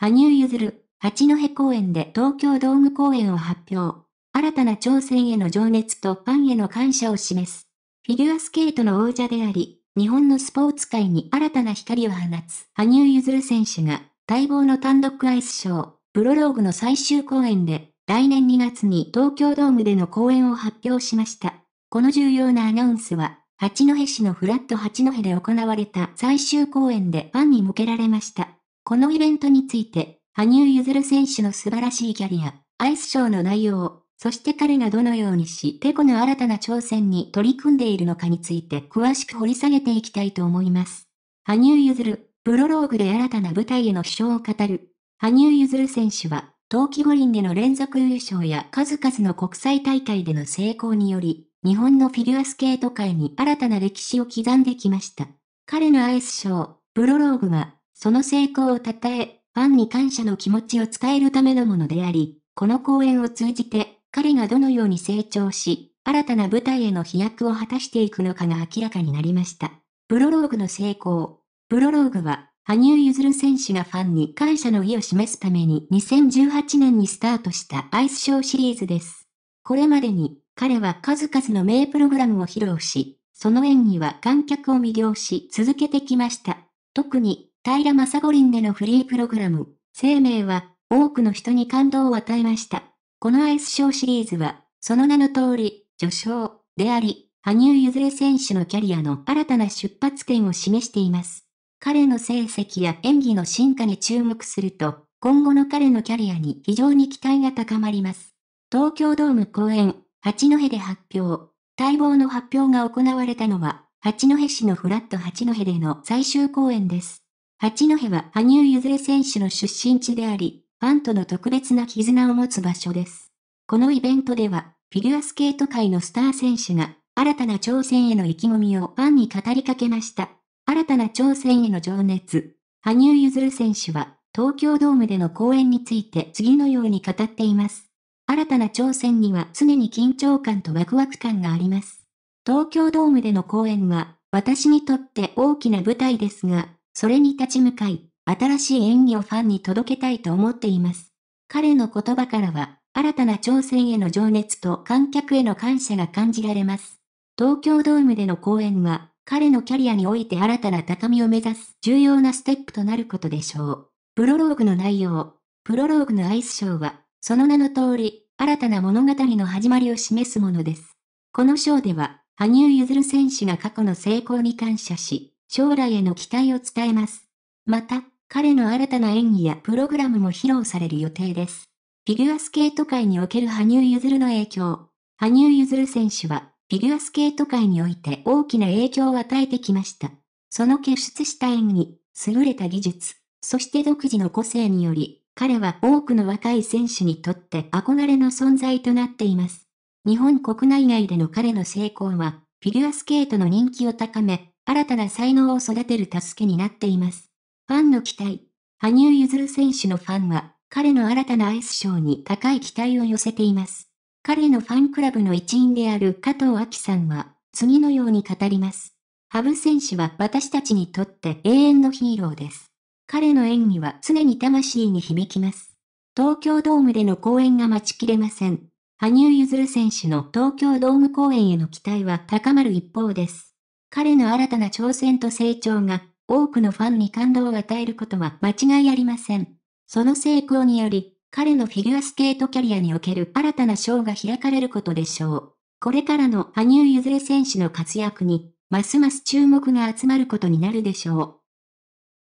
羽生結弦、八戸公演で東京ドーム公演を発表。新たな挑戦への情熱とファンへの感謝を示す。フィギュアスケートの王者であり、日本のスポーツ界に新たな光を放つ羽生結弦選手が、待望の単独アイスショー、プロローグの最終公演で、来年2月に東京ドームでの公演を発表しました。この重要なアナウンスは、八戸市のフラット八戸で行われた最終公演でファンに向けられました。このイベントについて、羽生結弦選手の素晴らしいキャリア、アイスショーの内容、そして彼がどのようにしてこの新たな挑戦に取り組んでいるのかについて詳しく掘り下げていきたいと思います。羽生結弦、プロローグで新たな舞台への飛翔を語る。羽生結弦選手は、冬季五輪での連続優勝や数々の国際大会での成功により、日本のフィギュアスケート界に新たな歴史を刻んできました。彼のアイスショー、プロローグはその成功を称え、ファンに感謝の気持ちを伝えるためのものであり、この公演を通じて、彼がどのように成長し、新たな舞台への飛躍を果たしていくのかが明らかになりました。プロローグの成功。プロローグは、羽生結弦選手がファンに感謝の意を示すために2018年にスタートしたアイスショーシリーズです。これまでに、彼は数々の名プログラムを披露し、その演技は観客を魅了し続けてきました。特に平正五輪でのフリープログラム、生命は、多くの人に感動を与えました。このアイスショーシリーズは、その名の通り、序章であり、羽生結弦選手のキャリアの新たな出発点を示しています。彼の成績や演技の進化に注目すると、今後の彼のキャリアに非常に期待が高まります。東京ドーム公演、八戸で発表。待望の発表が行われたのは、八戸市のフラット八戸での最終公演です。八戸は羽生結弦選手の出身地であり、ファンとの特別な絆を持つ場所です。このイベントでは、フィギュアスケート界のスター選手が、新たな挑戦への意気込みをファンに語りかけました。新たな挑戦への情熱。羽生結弦選手は、東京ドームでの公演について次のように語っています。新たな挑戦には常に緊張感とワクワク感があります。東京ドームでの公演は、私にとって大きな舞台ですが、それに立ち向かい、新しい演技をファンに届けたいと思っています。彼の言葉からは、新たな挑戦への情熱と観客への感謝が感じられます。東京ドームでの公演は、彼のキャリアにおいて新たな高みを目指す重要なステップとなることでしょう。プロローグの内容。プロローグのアイスショーは、その名の通り、新たな物語の始まりを示すものです。このショーでは、羽生結弦選手が過去の成功に感謝し、将来への期待を伝えます。また、彼の新たな演技やプログラムも披露される予定です。フィギュアスケート界における羽生結弦の影響。羽生結弦選手は、フィギュアスケート界において大きな影響を与えてきました。その傑出した演技、優れた技術、そして独自の個性により、彼は多くの若い選手にとって憧れの存在となっています。日本国内外での彼の成功は、フィギュアスケートの人気を高め、新たな才能を育てる助けになっています。ファンの期待。羽生結弦選手のファンは、彼の新たなアイスショーに高い期待を寄せています。彼のファンクラブの一員である加藤明さんは、次のように語ります。羽生選手は私たちにとって永遠のヒーローです。彼の演技は常に魂に響きます。東京ドームでの公演が待ちきれません。羽生結弦選手の東京ドーム公演への期待は高まる一方です。彼の新たな挑戦と成長が、多くのファンに感動を与えることは間違いありません。その成功により、彼のフィギュアスケートキャリアにおける新たな章が開かれることでしょう。これからの羽生結弦選手の活躍に、ますます注目が集まることになるでしょう。